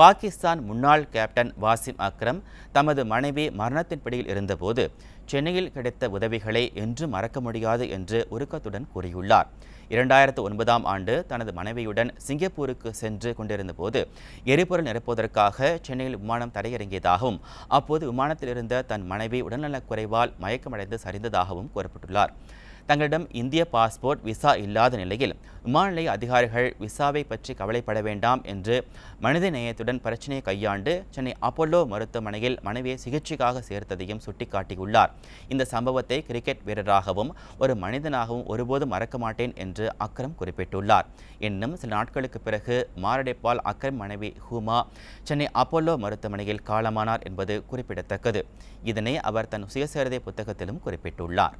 பாகிஸ்தான் முன்னாள் கேப்டன் வாசிம் அக்ரம் தமது மனைவி மரணத்தின் பிடியில் இருந்தபோது சென்னையில் கிடைத்த உதவிகளை என்றும் மறக்க முடியாது என்று உருக்கத்துடன் கூறியுள்ளார் இரண்டாயிரத்து ஒன்பதாம் ஆண்டு தனது மனைவியுடன் சிங்கப்பூருக்கு சென்று கொண்டிருந்த போது எரிபொருள் நிரப்புவதற்காக சென்னையில் விமானம் தரையிறங்கியதாகவும் அப்போது விமானத்தில் இருந்த தன் மனைவி உடல்நலக் குறைவால் மயக்கமடைந்து சரிந்ததாகவும் கூறப்பட்டுள்ளார் தங்களிடம் இந்திய பாஸ்போர்ட் விசா இல்லாத நிலையில் விமான நிலைய அதிகாரிகள் விசாவை பற்றி கவலைப்பட வேண்டாம் என்று மனித நேயத்துடன் பிரச்சனையை கையாண்டு சென்னை அப்போலோ மருத்துவமனையில் மனைவியை சிகிச்சைக்காக சேர்த்ததையும் சுட்டிக்காட்டியுள்ளார் இந்த சம்பவத்தை கிரிக்கெட் வீரராகவும் ஒரு மனிதனாகவும் ஒருபோதும் மறக்க மாட்டேன் என்று அக்ரம் குறிப்பிட்டுள்ளார் இன்னும் சில நாட்களுக்கு பிறகு மாரடைப்பால் அக்ரம் மனைவி ஹூமா சென்னை அப்போலோ மருத்துவமனையில் காலமானார் என்பது குறிப்பிடத்தக்கது இதனை அவர் தன் சுயசேரதை புத்தகத்திலும் குறிப்பிட்டுள்ளார்